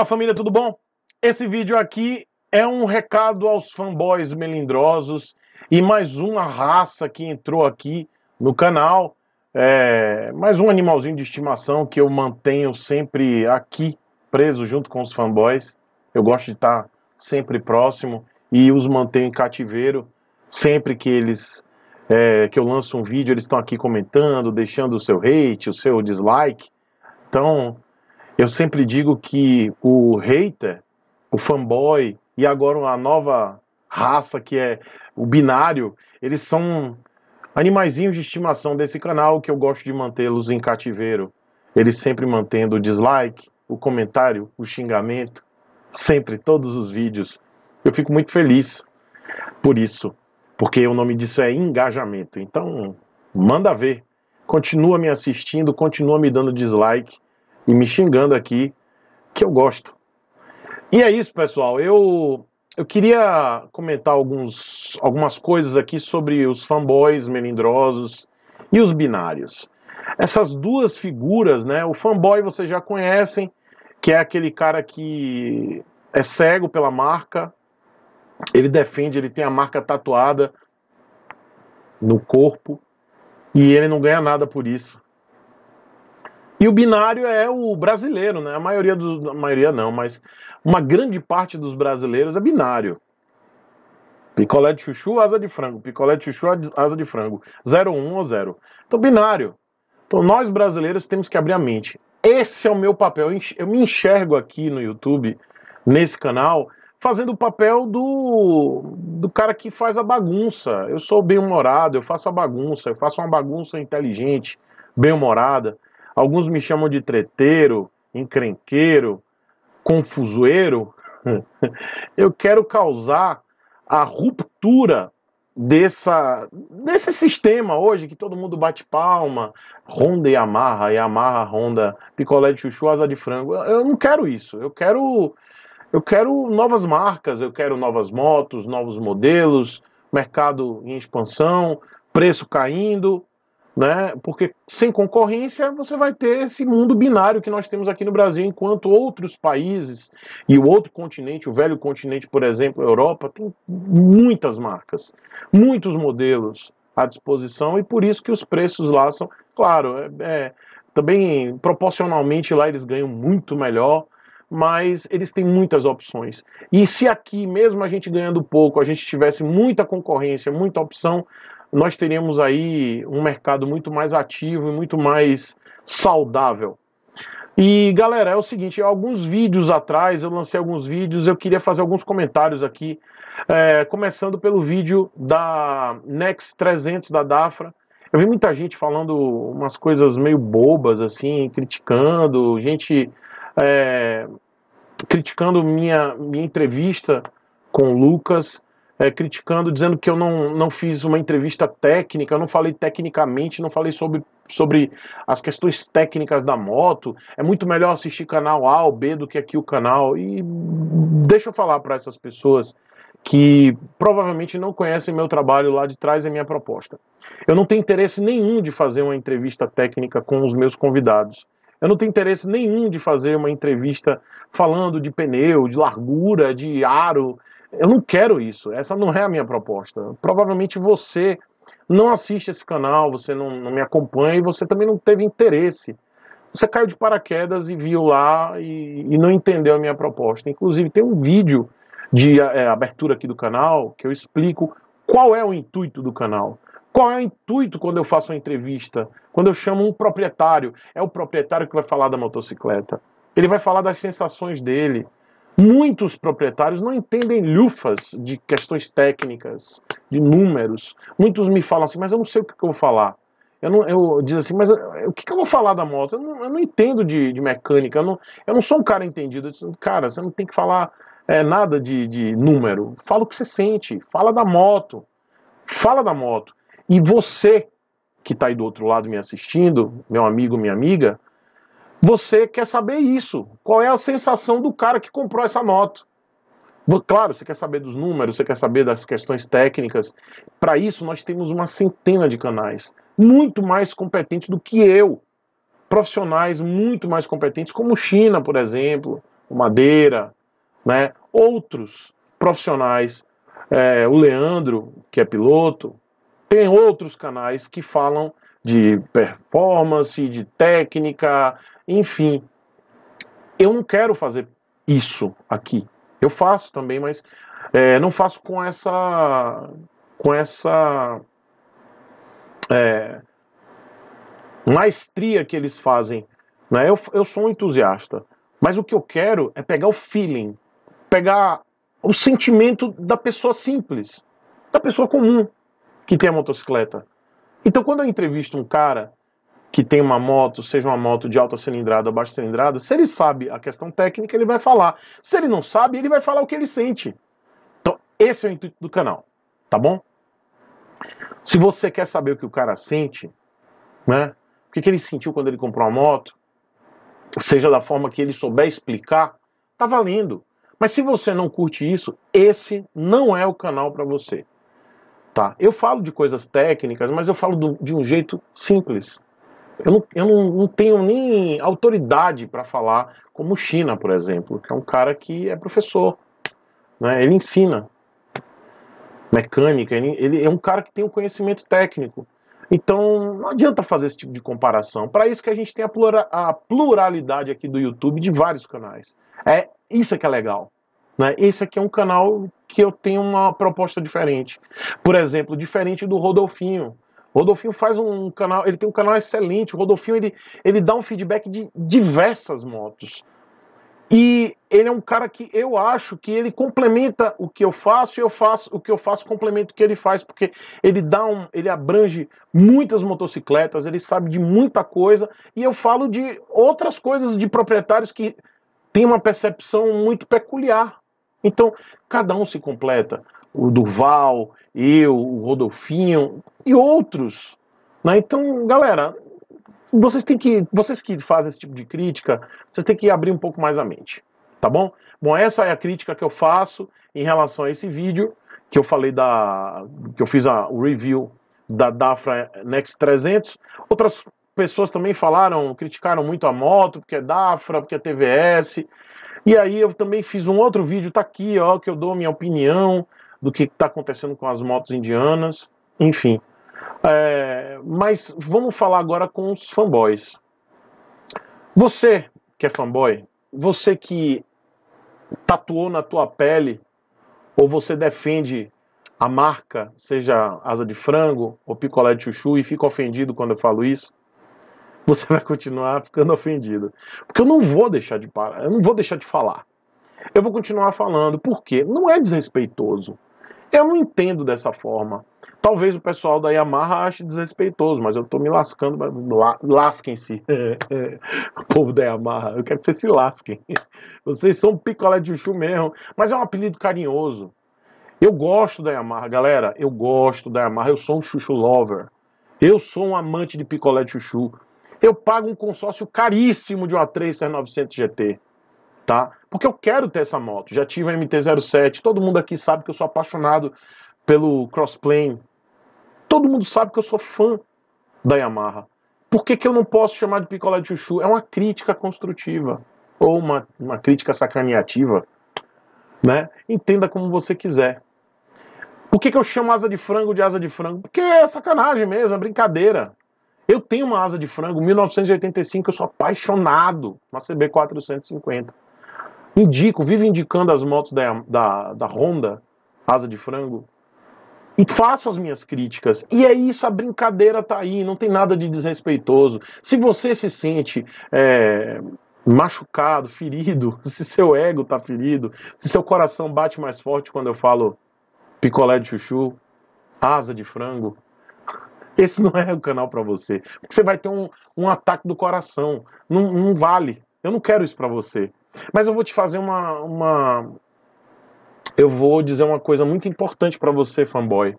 Fala família, tudo bom? Esse vídeo aqui é um recado aos fanboys melindrosos e mais uma raça que entrou aqui no canal. É... mais um animalzinho de estimação que eu mantenho sempre aqui, preso junto com os fanboys. Eu gosto de estar sempre próximo e os mantenho em cativeiro sempre que eles é, que eu lanço um vídeo, eles estão aqui comentando, deixando o seu hate, o seu dislike. Então, eu sempre digo que o hater, o fanboy e agora a nova raça que é o binário, eles são animaizinhos de estimação desse canal que eu gosto de mantê-los em cativeiro. Eles sempre mantendo o dislike, o comentário, o xingamento, sempre, todos os vídeos. Eu fico muito feliz por isso, porque o nome disso é engajamento. Então, manda ver. Continua me assistindo, continua me dando dislike e me xingando aqui, que eu gosto. E é isso, pessoal. Eu, eu queria comentar alguns, algumas coisas aqui sobre os fanboys melindrosos e os binários. Essas duas figuras, né? O fanboy vocês já conhecem, que é aquele cara que é cego pela marca, ele defende, ele tem a marca tatuada no corpo e ele não ganha nada por isso. E o binário é o brasileiro, né? A maioria dos. A maioria não, mas uma grande parte dos brasileiros é binário. Picolé de chuchu, asa de frango. Picolé de chuchu, asa de frango. 0, 1 um, ou 0. Então, binário. Então, nós brasileiros temos que abrir a mente. Esse é o meu papel. Eu me enxergo aqui no YouTube, nesse canal, fazendo o papel do, do cara que faz a bagunça. Eu sou bem-humorado, eu faço a bagunça, eu faço uma bagunça inteligente, bem-humorada. Alguns me chamam de treteiro, encrenqueiro, confusoeiro. Eu quero causar a ruptura dessa, desse sistema hoje que todo mundo bate palma, ronda e amarra, e amarra, ronda, picolé de chuchu, asa de frango. Eu não quero isso. Eu quero eu quero novas marcas, eu quero novas motos, novos modelos, mercado em expansão, preço caindo, né? Porque sem concorrência você vai ter esse mundo binário que nós temos aqui no Brasil, enquanto outros países e o outro continente, o velho continente, por exemplo, a Europa, tem muitas marcas, muitos modelos à disposição e por isso que os preços lá são, claro, é, é, também proporcionalmente lá eles ganham muito melhor, mas eles têm muitas opções. E se aqui, mesmo a gente ganhando pouco, a gente tivesse muita concorrência, muita opção, nós teríamos aí um mercado muito mais ativo e muito mais saudável. E galera, é o seguinte: alguns vídeos atrás eu lancei alguns vídeos, eu queria fazer alguns comentários aqui, é, começando pelo vídeo da Nex 300 da Dafra. Eu vi muita gente falando umas coisas meio bobas, assim, criticando, gente é, criticando minha, minha entrevista com o Lucas é, criticando, dizendo que eu não, não fiz uma entrevista técnica, eu não falei tecnicamente, não falei sobre, sobre as questões técnicas da moto. É muito melhor assistir canal A ou B do que aqui o canal. E deixa eu falar para essas pessoas que provavelmente não conhecem meu trabalho lá de trás e minha proposta. Eu não tenho interesse nenhum de fazer uma entrevista técnica com os meus convidados. Eu não tenho interesse nenhum de fazer uma entrevista falando de pneu, de largura, de aro, eu não quero isso, essa não é a minha proposta. Provavelmente você não assiste esse canal, você não, não me acompanha e você também não teve interesse. Você caiu de paraquedas e viu lá e, e não entendeu a minha proposta. Inclusive, tem um vídeo de é, abertura aqui do canal que eu explico qual é o intuito do canal. Qual é o intuito quando eu faço uma entrevista? Quando eu chamo um proprietário? É o proprietário que vai falar da motocicleta. Ele vai falar das sensações dele. Muitos proprietários não entendem lufas de questões técnicas, de números. Muitos me falam assim, mas eu não sei o que, que eu vou falar. Eu, não, eu diz assim, mas eh, o que, que eu vou falar da moto? Eu não, eu não entendo de, de mecânica, eu não, eu não, sou um cara entendido. Eu digo, cara, você não tem que falar é, nada de, de número. Fala o que você sente, fala da moto. Fala da moto. E você que está aí do outro lado me assistindo, meu amigo, minha amiga, você quer saber isso. Qual é a sensação do cara que comprou essa moto? Claro, você quer saber dos números, você quer saber das questões técnicas. Para isso, nós temos uma centena de canais, muito mais competentes do que eu. Profissionais muito mais competentes, como China, por exemplo, Madeira, né? outros profissionais, é, o Leandro, que é piloto, tem outros canais que falam de performance, de técnica, enfim, eu não quero fazer isso aqui. Eu faço também, mas é, não faço com essa. com essa. É, maestria que eles fazem. Né? Eu, eu sou um entusiasta, mas o que eu quero é pegar o feeling, pegar o sentimento da pessoa simples, da pessoa comum que tem a motocicleta. Então, quando eu entrevisto um cara que tem uma moto, seja uma moto de alta cilindrada, baixa cilindrada, se ele sabe a questão técnica, ele vai falar. Se ele não sabe, ele vai falar o que ele sente. Então, esse é o intuito do canal, tá bom? Se você quer saber o que o cara sente, né? O que, que ele sentiu quando ele comprou a moto, seja da forma que ele souber explicar, tá valendo. Mas se você não curte isso, esse não é o canal para você. Tá? Eu falo de coisas técnicas, mas eu falo do, de um jeito simples, eu não, eu não, não tenho nem autoridade para falar como China, por exemplo, que é um cara que é professor. Né? Ele ensina mecânica, ele, ele é um cara que tem um conhecimento técnico. Então, não adianta fazer esse tipo de comparação. Para isso que a gente tem a, plura, a, pluralidade aqui do YouTube de vários canais. É isso é que é legal. Né? Esse aqui é um canal que eu tenho uma proposta diferente. Por exemplo, diferente do Rodolfinho, Rodolfinho faz um canal, ele tem um canal excelente. O Rodolfinho ele, ele dá um feedback de diversas motos. E ele é um cara que eu acho que ele complementa o que eu faço e eu faço o que eu faço complementa o que ele faz, porque ele dá um, ele abrange muitas motocicletas, ele sabe de muita coisa e eu falo de outras coisas de proprietários que têm uma percepção muito peculiar. Então, cada um se completa o Duval eu, o Rodolfinho e outros. Né? Então, galera, vocês têm que, vocês que fazem esse tipo de crítica, vocês têm que abrir um pouco mais a mente, tá bom? Bom, essa é a crítica que eu faço em relação a esse vídeo que eu falei da que eu fiz a review da Dafra Next 300. Outras pessoas também falaram, criticaram muito a moto, porque é Dafra, porque é TVS. E aí eu também fiz um outro vídeo, tá aqui, ó, que eu dou a minha opinião do que está acontecendo com as motos indianas, enfim. É, mas vamos falar agora com os fanboys. Você que é fanboy, você que tatuou na tua pele, ou você defende a marca, seja asa de frango ou picolé de chuchu, e fica ofendido quando eu falo isso, você vai continuar ficando ofendido. Porque eu não vou deixar de parar, eu não vou deixar de falar. Eu vou continuar falando, porque não é desrespeitoso. Eu não entendo dessa forma. Talvez o pessoal da Yamaha ache desrespeitoso, mas eu tô me lascando. La, Lasquem-se, é, é. povo da Yamaha. Eu quero que vocês se lasquem. Vocês são picolé de chuchu mesmo. Mas é um apelido carinhoso. Eu gosto da Yamaha, galera. Eu gosto da Yamaha. Eu sou um chuchu lover. Eu sou um amante de picolé de chuchu. Eu pago um consórcio caríssimo de uma 3900 900 GT tá? Porque eu quero ter essa moto. Já tive a MT-07, todo mundo aqui sabe que eu sou apaixonado pelo crossplane. Todo mundo sabe que eu sou fã da Yamaha. Por que, que eu não posso chamar de picolé de chuchu? É uma crítica construtiva ou uma, uma crítica sacaneativa, né? Entenda como você quiser. Por que, que eu chamo asa de frango de asa de frango? Porque é sacanagem mesmo, é brincadeira. Eu tenho uma asa de frango, 1985, eu sou apaixonado, uma CB450 indico, vivo indicando as motos da, da, da Honda, asa de frango, e faço as minhas críticas. E é isso, a brincadeira tá aí, não tem nada de desrespeitoso. Se você se sente é, machucado, ferido, se seu ego tá ferido, se seu coração bate mais forte quando eu falo picolé de chuchu, asa de frango, esse não é o canal para você. Porque você vai ter um, um ataque do coração. Não, não vale. Eu não quero isso para você. Mas eu vou te fazer uma, uma... Eu vou dizer uma coisa muito importante para você, fanboy.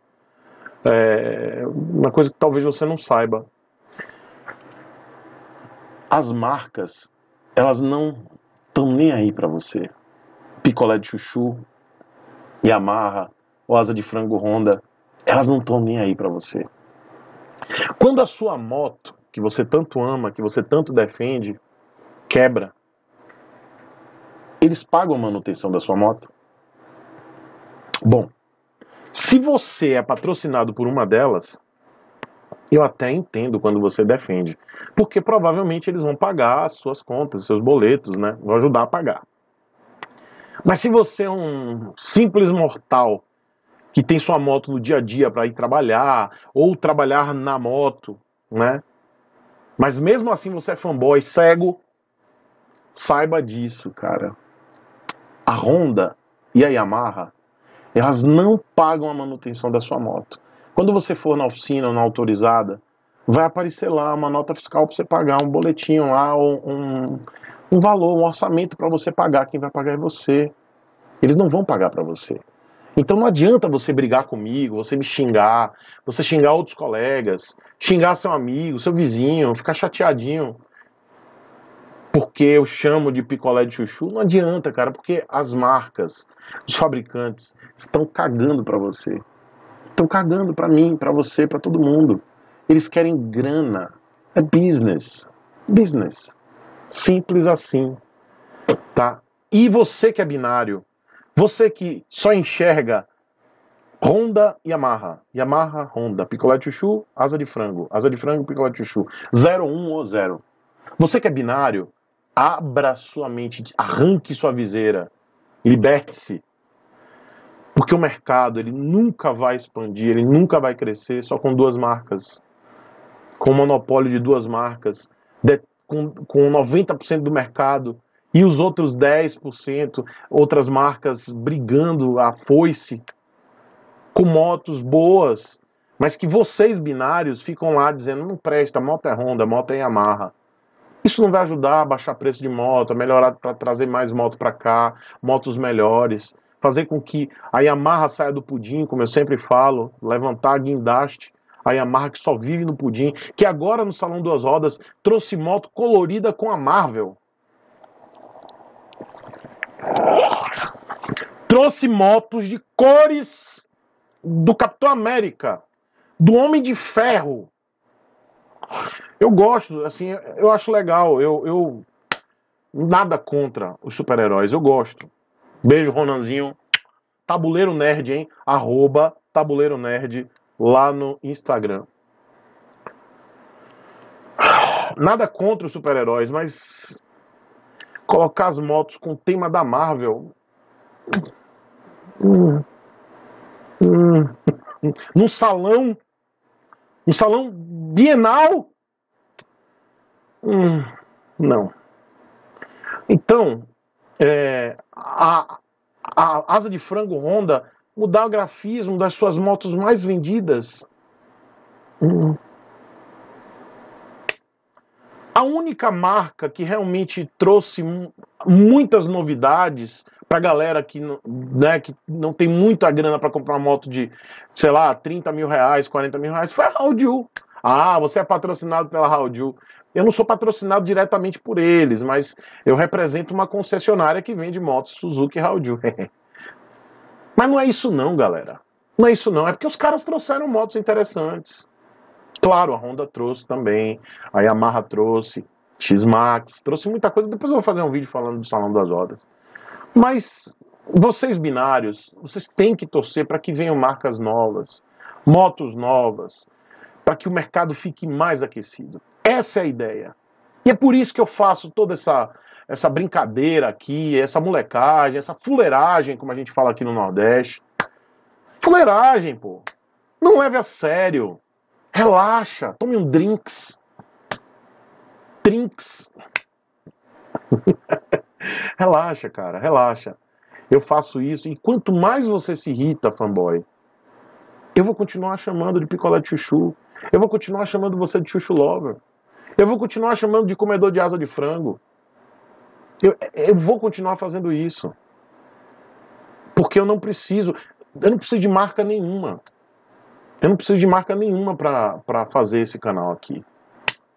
É... Uma coisa que talvez você não saiba. As marcas, elas não estão nem aí para você. Picolé de chuchu, Yamaha, ou asa de frango Honda, elas não estão nem aí para você. Quando a sua moto, que você tanto ama, que você tanto defende, quebra, eles pagam a manutenção da sua moto. Bom, se você é patrocinado por uma delas, eu até entendo quando você defende, porque provavelmente eles vão pagar as suas contas, seus boletos, né? Vão ajudar a pagar. Mas se você é um simples mortal que tem sua moto no dia a dia para ir trabalhar ou trabalhar na moto, né? Mas mesmo assim você é fanboy cego, saiba disso, cara a Honda e a Yamaha, elas não pagam a manutenção da sua moto. Quando você for na oficina ou na autorizada, vai aparecer lá uma nota fiscal para você pagar, um boletinho lá, um, um valor, um orçamento para você pagar. Quem vai pagar é você. Eles não vão pagar para você. Então não adianta você brigar comigo, você me xingar, você xingar outros colegas, xingar seu amigo, seu vizinho, ficar chateadinho porque eu chamo de picolé de chuchu, não adianta, cara, porque as marcas, os fabricantes estão cagando para você. Estão cagando para mim, para você, para todo mundo. Eles querem grana. É business. Business. Simples assim. Tá? E você que é binário, você que só enxerga Honda Yamaha. Yamaha Honda. Picolé de chuchu, asa de frango. Asa de frango, picolé de chuchu. 01 ou 0. Você que é binário, Abra sua mente, arranque sua viseira, liberte-se. Porque o mercado ele nunca vai expandir, ele nunca vai crescer só com duas marcas, com o monopólio de duas marcas, de, com, com 90% do mercado e os outros 10%, outras marcas brigando a foice com motos boas, mas que vocês binários ficam lá dizendo não presta, moto é Honda, moto é Yamaha. Isso não vai ajudar a baixar preço de moto, a melhorar para trazer mais moto para cá, motos melhores, fazer com que a Yamaha saia do pudim, como eu sempre falo, levantar a guindaste, a Yamaha que só vive no pudim, que agora no Salão Duas Rodas trouxe moto colorida com a Marvel. Trouxe motos de cores do Capitão América, do Homem de Ferro, eu gosto, assim, eu acho legal. Eu, eu nada contra os super-heróis, eu gosto. Beijo, Ronanzinho. Tabuleiro Nerd, hein? Arroba Tabuleiro Nerd lá no Instagram. Nada contra os super-heróis, mas colocar as motos com o tema da Marvel. Hum. Hum. Num salão um salão bienal? Hum, não. Então, é, a, a asa de frango Honda mudar o grafismo das suas motos mais vendidas? Hum. A única marca que realmente trouxe muitas novidades para galera que, né, que não tem muita grana para comprar uma moto de, sei lá, 30 mil reais, 40 mil reais, foi a Raudil. Ah, você é patrocinado pela Raudil. Eu não sou patrocinado diretamente por eles, mas eu represento uma concessionária que vende motos Suzuki e Raudil. mas não é isso não, galera. Não é isso não, é porque os caras trouxeram motos interessantes. Claro, a Honda trouxe também, a Yamaha trouxe, X-Max, trouxe muita coisa. Depois eu vou fazer um vídeo falando do Salão das Rodas. Mas vocês binários, vocês têm que torcer para que venham marcas novas, motos novas, para que o mercado fique mais aquecido. Essa é a ideia. E é por isso que eu faço toda essa essa brincadeira aqui, essa molecagem, essa fuleiragem, como a gente fala aqui no Nordeste. Fuleiragem, pô. Não leve a sério. Relaxa, tome um drinks trinks. relaxa, cara, relaxa. Eu faço isso e quanto mais você se irrita, fanboy, eu vou continuar chamando de picolé de chuchu. Eu vou continuar chamando você de chuchu lover. Eu vou continuar chamando de comedor de asa de frango. Eu, eu vou continuar fazendo isso. Porque eu não preciso. Eu não preciso de marca nenhuma. Eu não preciso de marca nenhuma para fazer esse canal aqui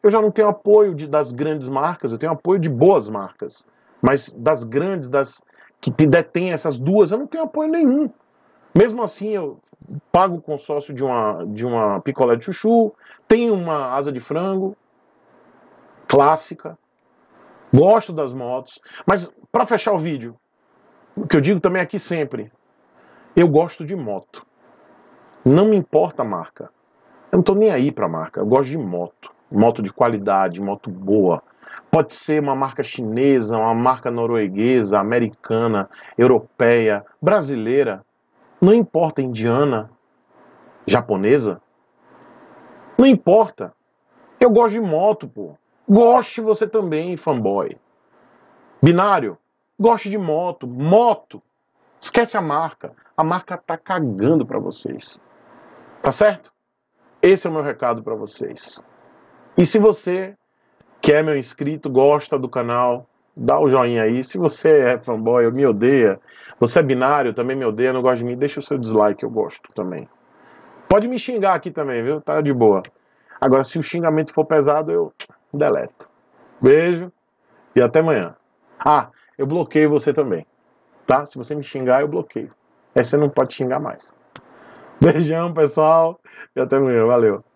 eu já não tenho apoio de, das grandes marcas, eu tenho apoio de boas marcas. Mas das grandes, das que detêm essas duas, eu não tenho apoio nenhum. Mesmo assim, eu pago o consórcio de uma, de uma picolé de chuchu, tenho uma asa de frango clássica, gosto das motos. Mas para fechar o vídeo, o que eu digo também aqui sempre, eu gosto de moto. Não me importa a marca. Eu não estou nem aí para a marca, eu gosto de moto moto de qualidade, moto boa. Pode ser uma marca chinesa, uma marca norueguesa, americana, europeia, brasileira, não importa indiana, japonesa, não importa. Eu gosto de moto, pô. Goste você também, fanboy. Binário, goste de moto, moto. Esquece a marca. A marca tá cagando para vocês. Tá certo? Esse é o meu recado para vocês. E se você, que é meu inscrito, gosta do canal, dá o joinha aí. Se você é fanboy, me odeia, você é binário, também me odeia, não gosta de mim, deixa o seu dislike, eu gosto também. Pode me xingar aqui também, viu? Tá de boa. Agora, se o xingamento for pesado, eu deleto. Beijo e até amanhã. Ah, eu bloqueio você também, tá? Se você me xingar, eu bloqueio. Aí você não pode xingar mais. Beijão, pessoal, e até amanhã. Valeu.